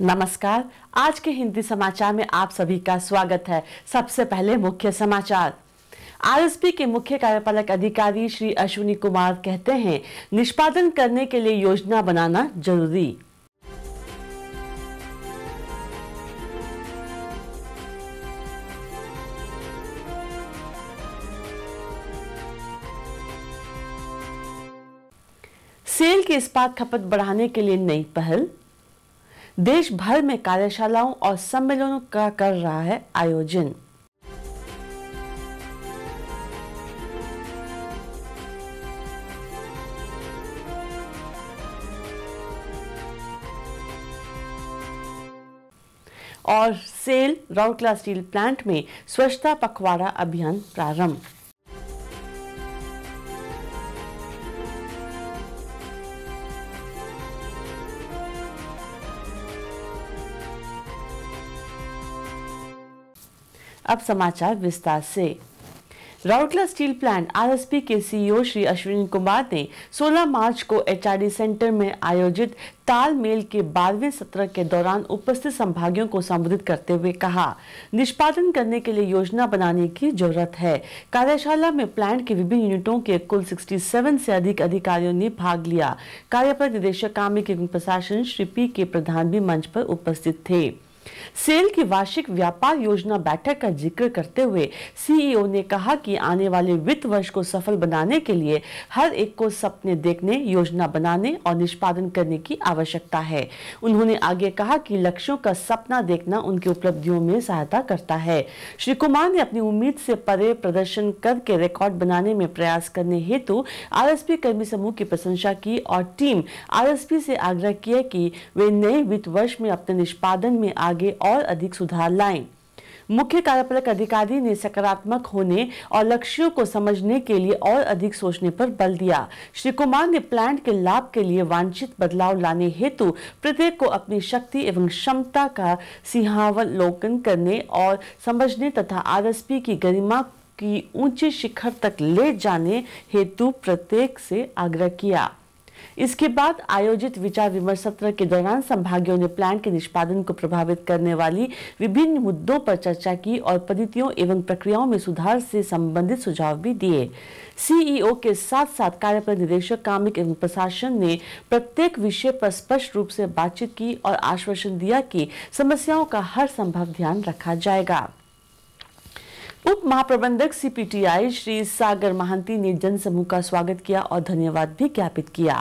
नमस्कार आज के हिंदी समाचार में आप सभी का स्वागत है सबसे पहले मुख्य समाचार आरएसपी के मुख्य कार्यपालक अधिकारी श्री अश्विनी कुमार कहते हैं निष्पादन करने के लिए योजना बनाना जरूरी सेल की इस्पात खपत बढ़ाने के लिए नई पहल देश भर में कार्यशालाओं और सम्मेलनों का कर रहा है आयोजन और सेल राउटला स्टील प्लांट में स्वच्छता पखवाड़ा अभियान प्रारंभ अब समाचार विस्तार से राउरकला स्टील प्लांट आरएसपी के सीईओ श्री अश्विनी कुमार ने 16 मार्च को एचआरडी सेंटर में आयोजित तालमेल के बारहवें सत्र के दौरान उपस्थित संभागियों को संबोधित करते हुए कहा निष्पादन करने के लिए योजना बनाने की जरूरत है कार्यशाला में प्लांट के विभिन्न यूनिटों के कुल 67 से अधिक अधिकारियों ने भाग लिया कार्यपर निदेशक कामिक एवं प्रशासन श्री पी के प्रधान भी मंच पर उपस्थित थे सेल की वार्षिक व्यापार योजना बैठक का जिक्र करते हुए सीईओ e ने कहा कि आने वाले वित्त वर्ष को सफल बनाने के लिए हर एक को सपने देखने योजना बनाने और निष्पादन करने की आवश्यकता है उन्होंने आगे कहा कि लक्ष्यों का सपना देखना उनकी उपलब्धियों में सहायता करता है श्री कुमार ने अपनी उम्मीद से परे प्रदर्शन करके रिकॉर्ड बनाने में प्रयास करने हेतु आर कर्मी समूह की प्रशंसा की और टीम आर से आग्रह किया कि वे नए वित्त वर्ष में अपने निष्पादन में आगे आगे और अधिक सुधार लाएं। मुख्य कार्यपालक अधिकारी ने सकारात्मक होने और लक्ष्यों को समझने के लिए और अधिक सोचने पर बल दिया श्री कुमार ने प्लांट के लाभ के लिए वांछित बदलाव लाने हेतु प्रत्येक को अपनी शक्ति एवं क्षमता का सिंहावलोकन करने और समझने तथा आरएसपी की गरिमा की ऊंचे शिखर तक ले जाने हेतु प्रत्येक से आग्रह किया इसके बाद आयोजित विचार विमर्श सत्र के दौरान संभागियों ने प्लान के निष्पादन को प्रभावित करने वाली विभिन्न मुद्दों पर चर्चा की और पद्धतियों एवं प्रक्रियाओं में सुधार से संबंधित सुझाव भी दिए सीईओ के साथ साथ पर निदेशक कामिक एवं प्रशासन ने प्रत्येक विषय पर स्पष्ट रूप से बातचीत की और आश्वासन दिया कि समस्याओं का हर संभव ध्यान रखा जाएगा उप महाप्रबंधक सीपीटीआई श्री सागर महांती ने जनसमूह का स्वागत किया और धन्यवाद भी ज्ञापित किया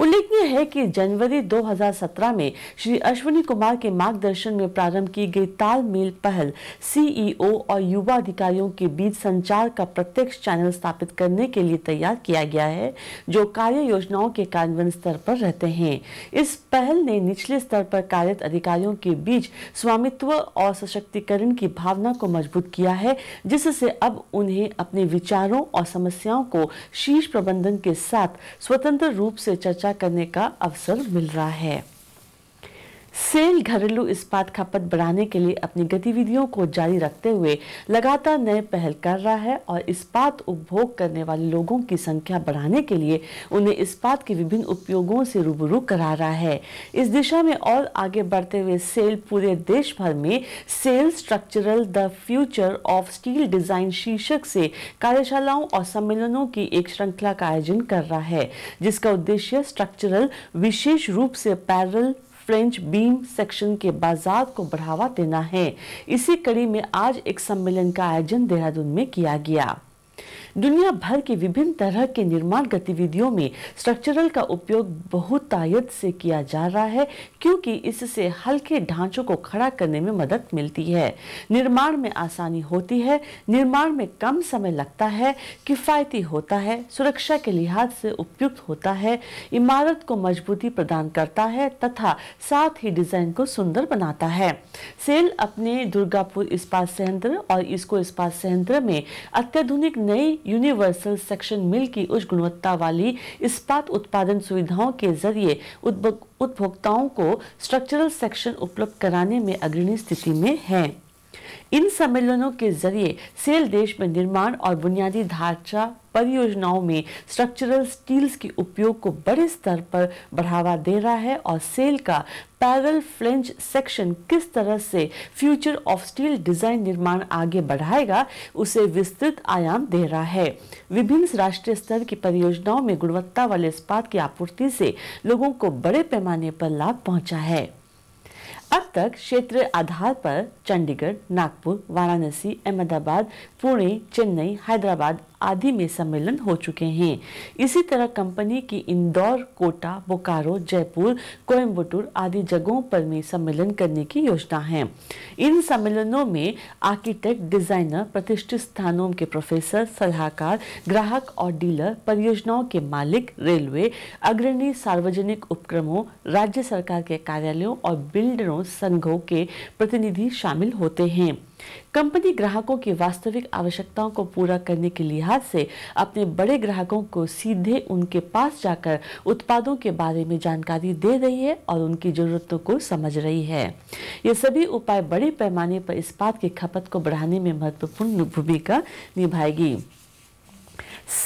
उल्लेखनीय है कि जनवरी 2017 में श्री अश्विनी कुमार के मार्गदर्शन में प्रारंभ की गई तालमेल पहल सीईओ e और युवा अधिकारियों के बीच संचार का प्रत्यक्ष चैनल स्थापित करने के लिए तैयार किया गया है जो कार्य योजनाओं के कार्यान्वयन स्तर पर रहते हैं इस पहल ने निचले स्तर पर कार्यरत अधिकारियों के बीच स्वामित्व और सशक्तिकरण की भावना को मजबूत किया है जिससे अब उन्हें अपने विचारों और समस्याओं को शीर्ष प्रबंधन के साथ स्वतंत्र रूप से चर्चा करने का अवसर मिल रहा है सेल घरेलू इस्पात खपत बढ़ाने के लिए अपनी गतिविधियों को जारी रखते हुए लगातार नए पहल कर रहा है और इस्पात उपभोग करने वाले लोगों की संख्या बढ़ाने के लिए उन्हें इस्पात के विभिन्न उपयोगों से रूबरू करा रहा है इस दिशा में और आगे बढ़ते हुए सेल पूरे देश भर में SAIL structural the future of steel design शीर्षक से कार्यशालाओं और सम्मेलनों की एक श्रृंखला का आयोजन कर रहा है जिसका उद्देश्य स्ट्रक्चरल विशेष रूप से पैरल फ्रेंच बीम सेक्शन के बाजार को बढ़ावा देना है इसी कड़ी में आज एक सम्मेलन का आयोजन देहरादून में किया गया दुनिया भर की विभिन्न तरह के निर्माण गतिविधियों में स्ट्रक्चरल का उपयोग बहुतायत से किया जा रहा है क्योंकि इससे हल्के ढांचों को खड़ा करने में मदद मिलती है निर्माण में आसानी होती है निर्माण में कम समय लगता है किफ़ायती होता है सुरक्षा के लिहाज से उपयुक्त होता है इमारत को मजबूती प्रदान करता है तथा साथ ही डिज़ाइन को सुंदर बनाता है सेल अपने दुर्गापुर इस्पात संयंत्र और इसको इस्पात संयंत्र में अत्याधुनिक नई यूनिवर्सल सेक्शन मिल की उच्च गुणवत्ता वाली इस्पात उत्पादन सुविधाओं के जरिए उपभोक्ताओं को स्ट्रक्चरल सेक्शन उपलब्ध कराने में अग्रणी स्थिति में है इन सम्मेलनों के जरिए सेल देश में निर्माण और बुनियादी ढांचा परियोजनाओं में स्ट्रक्चरल स्टील्स के उपयोग को बड़े स्तर पर बढ़ावा दे रहा है और सेल का पैरल फ्लेंच सेक्शन किस तरह से फ्यूचर ऑफ स्टील डिजाइन निर्माण आगे बढ़ाएगा उसे विस्तृत आयाम दे रहा है विभिन्न राष्ट्रीय स्तर की परियोजनाओं में गुणवत्ता वाले इस्पात की आपूर्ति से लोगों को बड़े पैमाने पर लाभ पहुंचा है अब तक क्षेत्र आधार पर चंडीगढ़ नागपुर वाराणसी अहमदाबाद पुणे चेन्नई हैदराबाद आदि में सम्मेलन हो चुके हैं इसी तरह कंपनी की इंदौर कोटा बोकारो जयपुर कोयम्बटूर आदि जगहों पर भी सम्मेलन करने की योजना है इन सम्मेलनों में आर्किटेक्ट डिजाइनर प्रतिष्ठित स्थानों के प्रोफेसर सलाहकार ग्राहक और डीलर परियोजनाओं के मालिक रेलवे अग्रणी सार्वजनिक उपक्रमों राज्य सरकार के कार्यालयों और बिल्डरों महिलाओं संघों के प्रतिनिधि शामिल होते हैं कंपनी ग्राहकों की वास्तविक आवश्यकताओं को पूरा करने के लिहाज से अपने बड़े ग्राहकों को सीधे उनके पास जाकर उत्पादों के बारे में जानकारी दे रही है और उनकी जरूरतों को समझ रही है ये सभी उपाय बड़े पैमाने पर इस्पात की खपत को बढ़ाने में महत्वपूर्ण भूमिका निभाएगी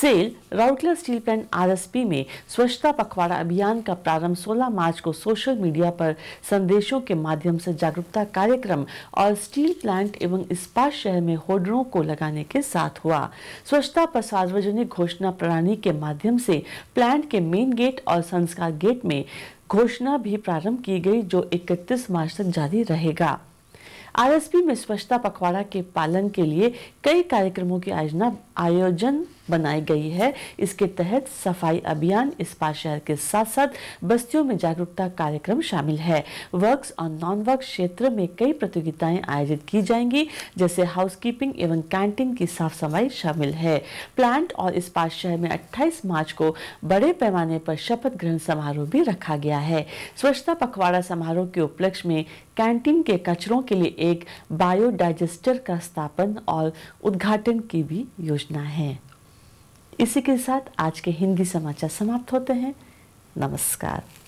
SAIL Rourkela steel plant RSP में स्वच्छता पखवाड़ा अभियान का प्रारंभ 16 मार्च को सोशल मीडिया पर संदेशों के माध्यम से जागरूकता कार्यक्रम और स्टील प्लांट एवं इस्पात शहर में होर्डरों को लगाने के साथ हुआ स्वच्छता पर सार्वजनिक घोषणा प्रणाली के माध्यम से प्लांट के मेन गेट और संस्कार गेट में घोषणा भी प्रारंभ की गई जो इकतीस मार्च तक जारी रहेगा आरएसपी में स्वच्छता पखवाड़ा के पालन के लिए कई कार्यक्रमों की आयोजना आयोजन बनाई गई है इसके तहत सफाई अभियान इस्पात शहर के साथ साथ बस्तियों में जागरूकता कार्यक्रम शामिल है वर्क्स और नॉन वर्क क्षेत्र में कई प्रतियोगिताएं आयोजित की जाएंगी जैसे हाउसकीपिंग एवं कैंटीन की साफ सफाई शामिल है प्लांट और इस्पात शहर में 28 मार्च को बड़े पैमाने पर शपथ ग्रहण समारोह भी रखा गया है स्वच्छता पखवाड़ा समारोह के उपलक्ष्य में कैंटीन के कचरों के लिए एक बायोडाइजेस्टर का स्थापन और उद्घाटन की भी योजना योजना है इसी के साथ आज के हिंदी समाचार समाप्त होते हैं नमस्कार